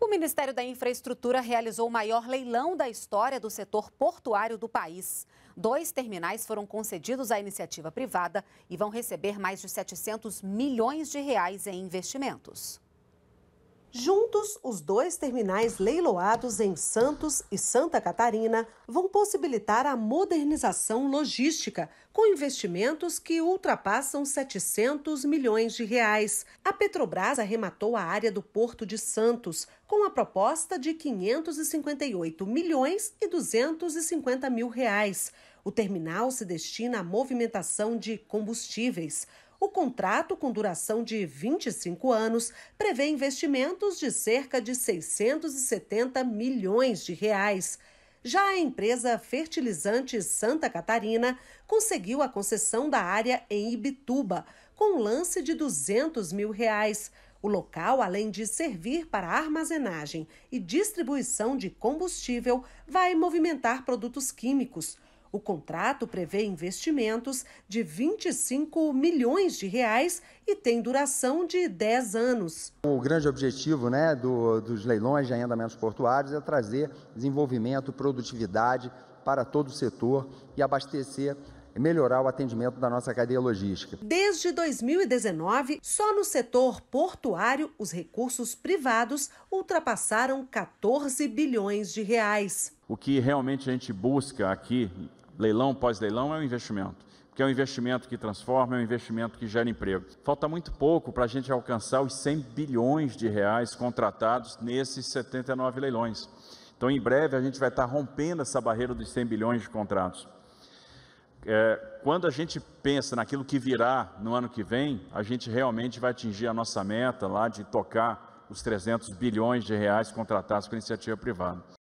O Ministério da Infraestrutura realizou o maior leilão da história do setor portuário do país. Dois terminais foram concedidos à iniciativa privada e vão receber mais de 700 milhões de reais em investimentos. Juntos, os dois terminais leiloados em Santos e Santa Catarina vão possibilitar a modernização logística, com investimentos que ultrapassam 700 milhões de reais. A Petrobras arrematou a área do Porto de Santos, com a proposta de 558 milhões e 250 mil reais. O terminal se destina à movimentação de combustíveis. O contrato, com duração de 25 anos, prevê investimentos de cerca de 670 milhões de reais. Já a empresa Fertilizante Santa Catarina conseguiu a concessão da área em Ibituba, com lance de 200 mil reais. O local, além de servir para armazenagem e distribuição de combustível, vai movimentar produtos químicos. O contrato prevê investimentos de 25 milhões de reais e tem duração de 10 anos. O grande objetivo né, do, dos leilões de arrendamentos portuários é trazer desenvolvimento, produtividade para todo o setor e abastecer melhorar o atendimento da nossa cadeia logística. Desde 2019, só no setor portuário, os recursos privados ultrapassaram 14 bilhões de reais. O que realmente a gente busca aqui, leilão pós-leilão, é o investimento que é um investimento que transforma, é um investimento que gera emprego. Falta muito pouco para a gente alcançar os 100 bilhões de reais contratados nesses 79 leilões. Então, em breve, a gente vai estar rompendo essa barreira dos 100 bilhões de contratos é, quando a gente pensa naquilo que virá no ano que vem, a gente realmente vai atingir a nossa meta lá de tocar os 300 bilhões de reais contratados com iniciativa privada.